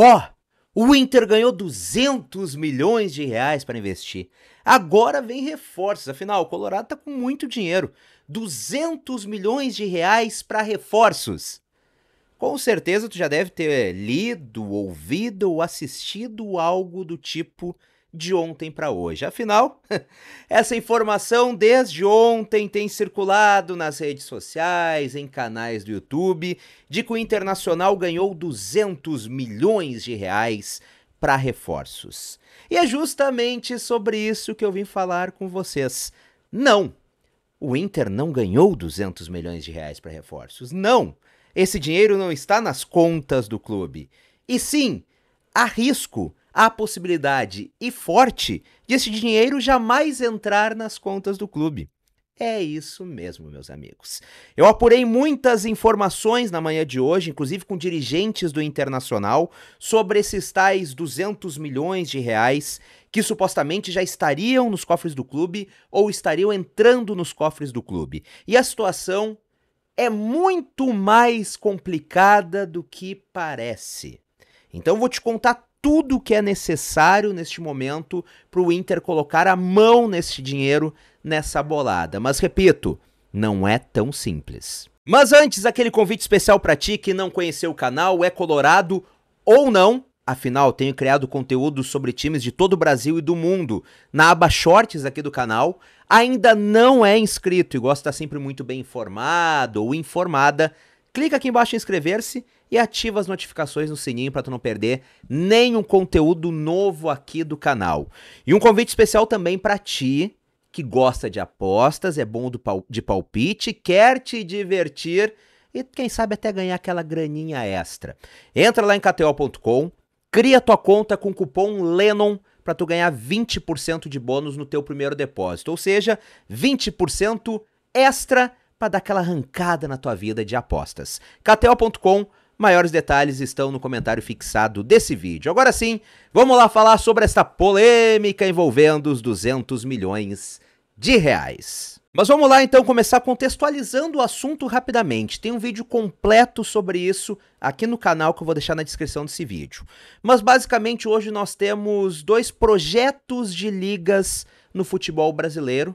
Ó, oh, o Inter ganhou 200 milhões de reais para investir. Agora vem reforços, afinal, o Colorado está com muito dinheiro. 200 milhões de reais para reforços. Com certeza tu já deve ter lido, ouvido ou assistido algo do tipo de ontem para hoje. Afinal, essa informação desde ontem tem circulado nas redes sociais, em canais do YouTube, de que o Internacional ganhou 200 milhões de reais para reforços. E é justamente sobre isso que eu vim falar com vocês. Não, o Inter não ganhou 200 milhões de reais para reforços. Não, esse dinheiro não está nas contas do clube. E sim, há risco a possibilidade, e forte, de esse dinheiro jamais entrar nas contas do clube. É isso mesmo, meus amigos. Eu apurei muitas informações na manhã de hoje, inclusive com dirigentes do Internacional, sobre esses tais 200 milhões de reais que supostamente já estariam nos cofres do clube ou estariam entrando nos cofres do clube. E a situação é muito mais complicada do que parece. Então vou te contar tudo o que é necessário neste momento para o Inter colocar a mão neste dinheiro nessa bolada. Mas repito, não é tão simples. Mas antes, aquele convite especial para ti que não conheceu o canal, é colorado ou não. Afinal, tenho criado conteúdo sobre times de todo o Brasil e do mundo na aba Shorts aqui do canal. Ainda não é inscrito e gosta de estar sempre muito bem informado ou informada. Clica aqui embaixo em inscrever-se e ativa as notificações no sininho para tu não perder nenhum conteúdo novo aqui do canal. E um convite especial também para ti que gosta de apostas, é bom pal de palpite, quer te divertir e quem sabe até ganhar aquela graninha extra. Entra lá em kto.com, cria tua conta com o cupom LENON para tu ganhar 20% de bônus no teu primeiro depósito, ou seja, 20% extra para dar aquela arrancada na tua vida de apostas. kto.com Maiores detalhes estão no comentário fixado desse vídeo. Agora sim, vamos lá falar sobre essa polêmica envolvendo os 200 milhões de reais. Mas vamos lá então começar contextualizando o assunto rapidamente. Tem um vídeo completo sobre isso aqui no canal que eu vou deixar na descrição desse vídeo. Mas basicamente hoje nós temos dois projetos de ligas no futebol brasileiro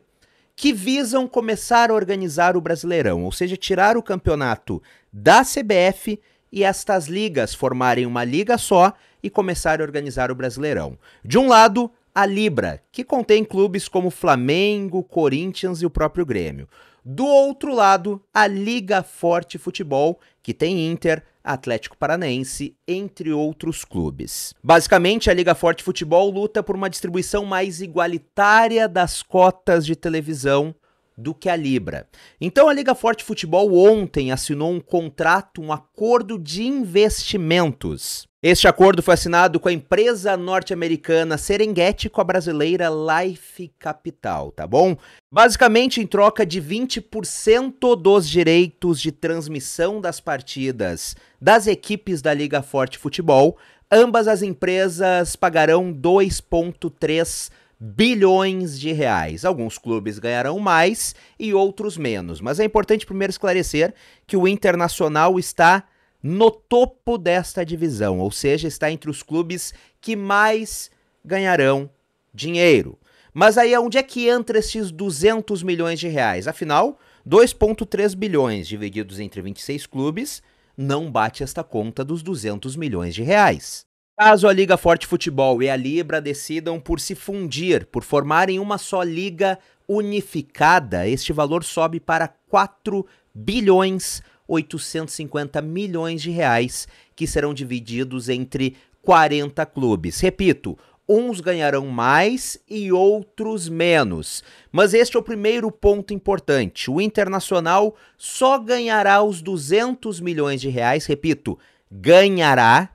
que visam começar a organizar o Brasileirão, ou seja, tirar o campeonato da CBF e estas ligas formarem uma liga só e começar a organizar o Brasileirão. De um lado, a Libra, que contém clubes como Flamengo, Corinthians e o próprio Grêmio. Do outro lado, a Liga Forte Futebol, que tem Inter, Atlético Paranaense, entre outros clubes. Basicamente, a Liga Forte Futebol luta por uma distribuição mais igualitária das cotas de televisão do que a libra. Então a Liga Forte Futebol ontem assinou um contrato, um acordo de investimentos. Este acordo foi assinado com a empresa norte-americana Serengeti com a brasileira Life Capital, tá bom? Basicamente em troca de 20% dos direitos de transmissão das partidas das equipes da Liga Forte Futebol, ambas as empresas pagarão 2.3 bilhões de reais. Alguns clubes ganharão mais e outros menos, mas é importante primeiro esclarecer que o Internacional está no topo desta divisão, ou seja, está entre os clubes que mais ganharão dinheiro. Mas aí onde é que entra esses 200 milhões de reais? Afinal, 2.3 bilhões divididos entre 26 clubes não bate esta conta dos 200 milhões de reais. Caso a Liga Forte Futebol e a Libra decidam por se fundir, por formarem uma só liga unificada, este valor sobe para 4 bilhões 850 milhões de reais, que serão divididos entre 40 clubes. Repito, uns ganharão mais e outros menos. Mas este é o primeiro ponto importante. O Internacional só ganhará os 200 milhões de reais, repito, ganhará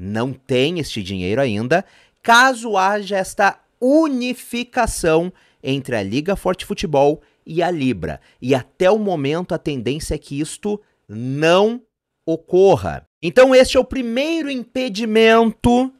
não tem este dinheiro ainda, caso haja esta unificação entre a Liga Forte Futebol e a Libra. E até o momento a tendência é que isto não ocorra. Então, este é o primeiro impedimento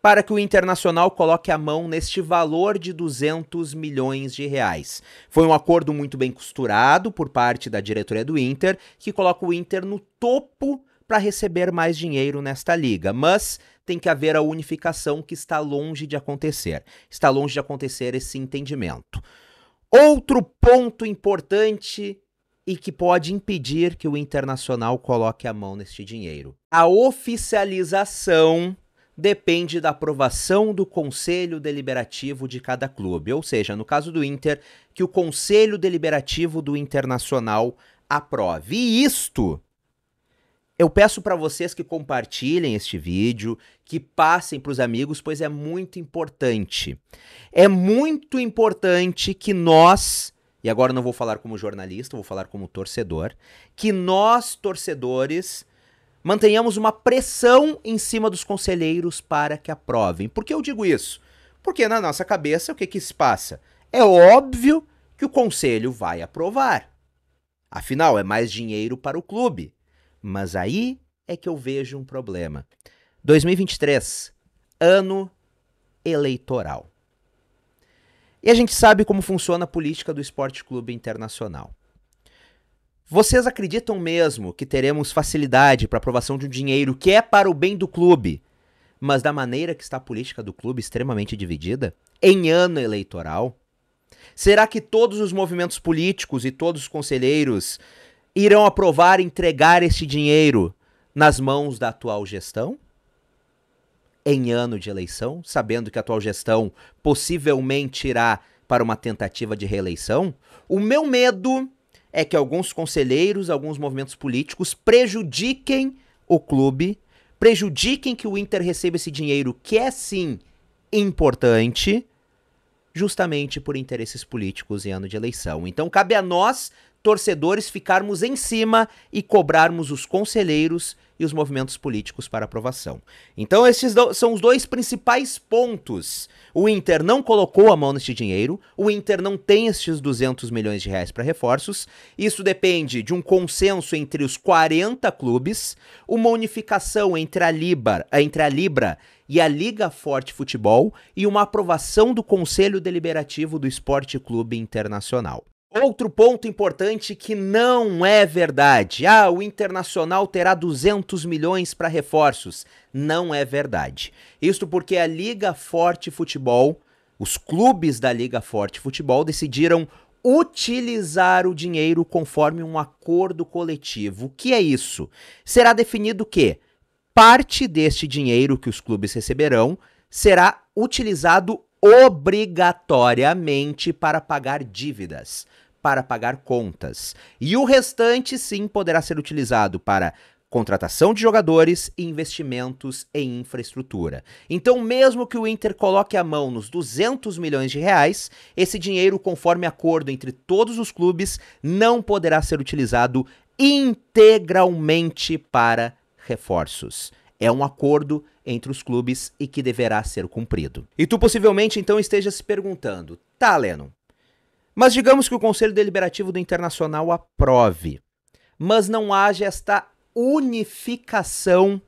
para que o Internacional coloque a mão neste valor de 200 milhões de reais. Foi um acordo muito bem costurado por parte da diretoria do Inter, que coloca o Inter no topo para receber mais dinheiro nesta liga, mas tem que haver a unificação que está longe de acontecer. Está longe de acontecer esse entendimento. Outro ponto importante e que pode impedir que o Internacional coloque a mão neste dinheiro. A oficialização depende da aprovação do conselho deliberativo de cada clube, ou seja, no caso do Inter, que o conselho deliberativo do Internacional aprove. E isto eu peço para vocês que compartilhem este vídeo, que passem para os amigos, pois é muito importante. É muito importante que nós, e agora não vou falar como jornalista, vou falar como torcedor, que nós, torcedores, mantenhamos uma pressão em cima dos conselheiros para que aprovem. Por que eu digo isso? Porque na nossa cabeça o que, que se passa? É óbvio que o conselho vai aprovar. Afinal, é mais dinheiro para o clube. Mas aí é que eu vejo um problema. 2023, ano eleitoral. E a gente sabe como funciona a política do Esporte Clube Internacional. Vocês acreditam mesmo que teremos facilidade para aprovação de um dinheiro que é para o bem do clube, mas da maneira que está a política do clube extremamente dividida, em ano eleitoral? Será que todos os movimentos políticos e todos os conselheiros irão aprovar entregar esse dinheiro nas mãos da atual gestão? Em ano de eleição, sabendo que a atual gestão possivelmente irá para uma tentativa de reeleição? O meu medo é que alguns conselheiros, alguns movimentos políticos prejudiquem o clube, prejudiquem que o Inter receba esse dinheiro, que é sim importante, justamente por interesses políticos em ano de eleição. Então cabe a nós torcedores, ficarmos em cima e cobrarmos os conselheiros e os movimentos políticos para aprovação. Então, esses são os dois principais pontos. O Inter não colocou a mão neste dinheiro, o Inter não tem estes 200 milhões de reais para reforços. Isso depende de um consenso entre os 40 clubes, uma unificação entre a Libra, entre a Libra e a Liga Forte Futebol e uma aprovação do Conselho Deliberativo do Esporte Clube Internacional. Outro ponto importante que não é verdade. Ah, o Internacional terá 200 milhões para reforços. Não é verdade. Isto porque a Liga Forte Futebol, os clubes da Liga Forte Futebol decidiram utilizar o dinheiro conforme um acordo coletivo. O que é isso? Será definido que parte deste dinheiro que os clubes receberão será utilizado obrigatoriamente para pagar dívidas, para pagar contas. E o restante, sim, poderá ser utilizado para contratação de jogadores e investimentos em infraestrutura. Então, mesmo que o Inter coloque a mão nos 200 milhões de reais, esse dinheiro, conforme acordo entre todos os clubes, não poderá ser utilizado integralmente para reforços. É um acordo entre os clubes e que deverá ser cumprido. E tu possivelmente então esteja se perguntando: tá, Lennon, mas digamos que o Conselho Deliberativo do Internacional aprove, mas não haja esta unificação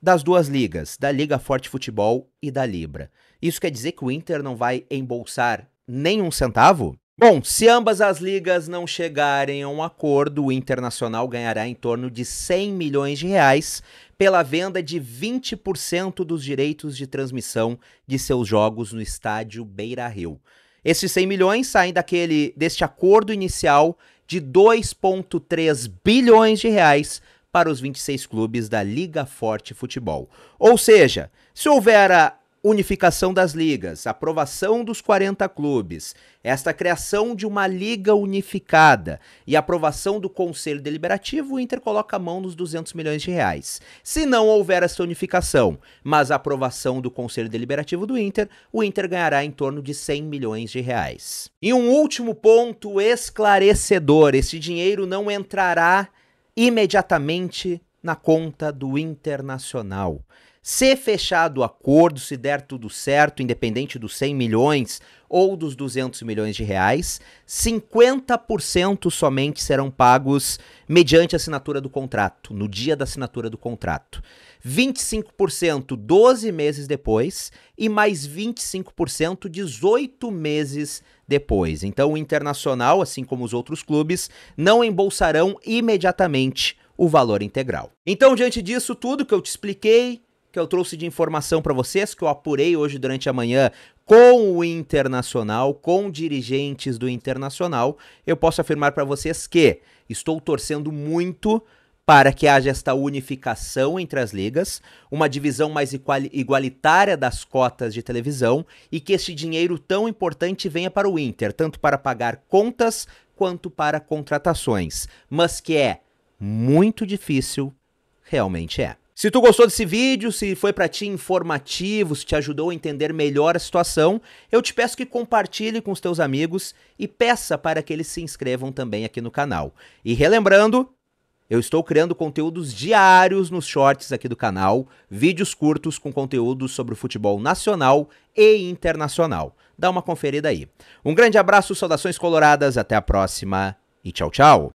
das duas ligas, da Liga Forte Futebol e da Libra. Isso quer dizer que o Inter não vai embolsar nem um centavo? Bom, se ambas as ligas não chegarem a um acordo, o Internacional ganhará em torno de 100 milhões de reais pela venda de 20% dos direitos de transmissão de seus jogos no estádio Beira-Rio. Esses 100 milhões saem daquele deste acordo inicial de 2.3 bilhões de reais para os 26 clubes da Liga Forte Futebol. Ou seja, se houver a unificação das ligas, aprovação dos 40 clubes, esta criação de uma liga unificada e aprovação do Conselho Deliberativo, o Inter coloca a mão nos 200 milhões de reais. Se não houver essa unificação, mas a aprovação do Conselho Deliberativo do Inter, o Inter ganhará em torno de 100 milhões de reais. E um último ponto esclarecedor, esse dinheiro não entrará imediatamente na conta do Internacional. Se fechado o acordo, se der tudo certo, independente dos 100 milhões ou dos 200 milhões de reais, 50% somente serão pagos mediante assinatura do contrato, no dia da assinatura do contrato. 25% 12 meses depois e mais 25% 18 meses depois. Então, o Internacional, assim como os outros clubes, não embolsarão imediatamente o valor integral. Então, diante disso tudo que eu te expliquei, que eu trouxe de informação para vocês, que eu apurei hoje durante a manhã com o Internacional, com dirigentes do Internacional, eu posso afirmar para vocês que estou torcendo muito para que haja esta unificação entre as ligas, uma divisão mais igualitária das cotas de televisão e que este dinheiro tão importante venha para o Inter, tanto para pagar contas quanto para contratações, mas que é muito difícil, realmente é. Se tu gostou desse vídeo, se foi para ti informativo, se te ajudou a entender melhor a situação, eu te peço que compartilhe com os teus amigos e peça para que eles se inscrevam também aqui no canal. E relembrando, eu estou criando conteúdos diários nos shorts aqui do canal, vídeos curtos com conteúdos sobre o futebol nacional e internacional. Dá uma conferida aí. Um grande abraço, saudações coloradas, até a próxima e tchau, tchau!